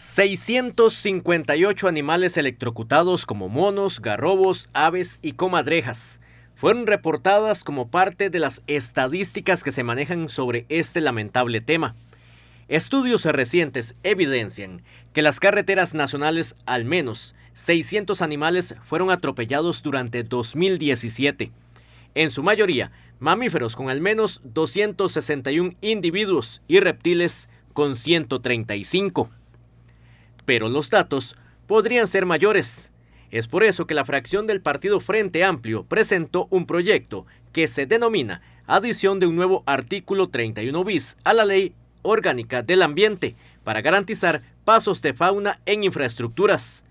658 animales electrocutados como monos, garrobos, aves y comadrejas fueron reportadas como parte de las estadísticas que se manejan sobre este lamentable tema. Estudios recientes evidencian que las carreteras nacionales al menos 600 animales fueron atropellados durante 2017, en su mayoría mamíferos con al menos 261 individuos y reptiles con 135 pero los datos podrían ser mayores. Es por eso que la fracción del Partido Frente Amplio presentó un proyecto que se denomina adición de un nuevo artículo 31 bis a la Ley Orgánica del Ambiente para garantizar pasos de fauna en infraestructuras.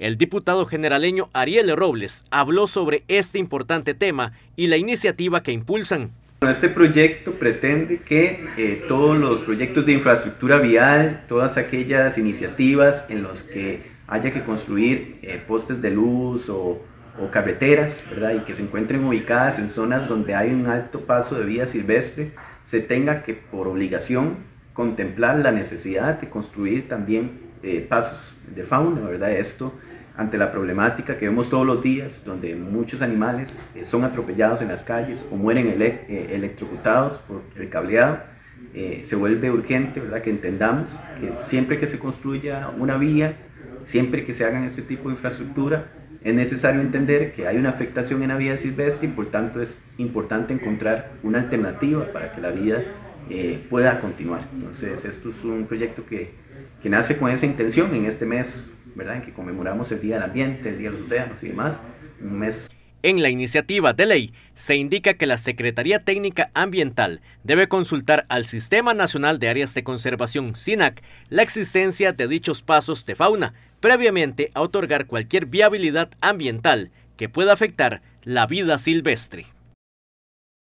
El diputado generaleño Ariel Robles habló sobre este importante tema y la iniciativa que impulsan este proyecto pretende que eh, todos los proyectos de infraestructura vial, todas aquellas iniciativas en las que haya que construir eh, postes de luz o, carreteras, ¿verdad? Y que se encuentren ubicadas en zonas donde hay un alto paso de vía silvestre, se tenga que por obligación contemplar la necesidad de construir también eh, pasos de fauna, ¿verdad? Esto ante la problemática que vemos todos los días, donde muchos animales eh, son atropellados en las calles o mueren eh, electrocutados por el cableado, eh, se vuelve urgente ¿verdad? que entendamos que siempre que se construya una vía, siempre que se hagan este tipo de infraestructura, es necesario entender que hay una afectación en la vida silvestre y por tanto es importante encontrar una alternativa para que la vida pueda continuar. Entonces, esto es un proyecto que, que nace con esa intención en este mes ¿verdad? En que conmemoramos el Día del Ambiente, el Día de los Océanos y demás, un mes. En la iniciativa de ley se indica que la Secretaría Técnica Ambiental debe consultar al Sistema Nacional de Áreas de Conservación, SINAC, la existencia de dichos pasos de fauna, previamente a otorgar cualquier viabilidad ambiental que pueda afectar la vida silvestre.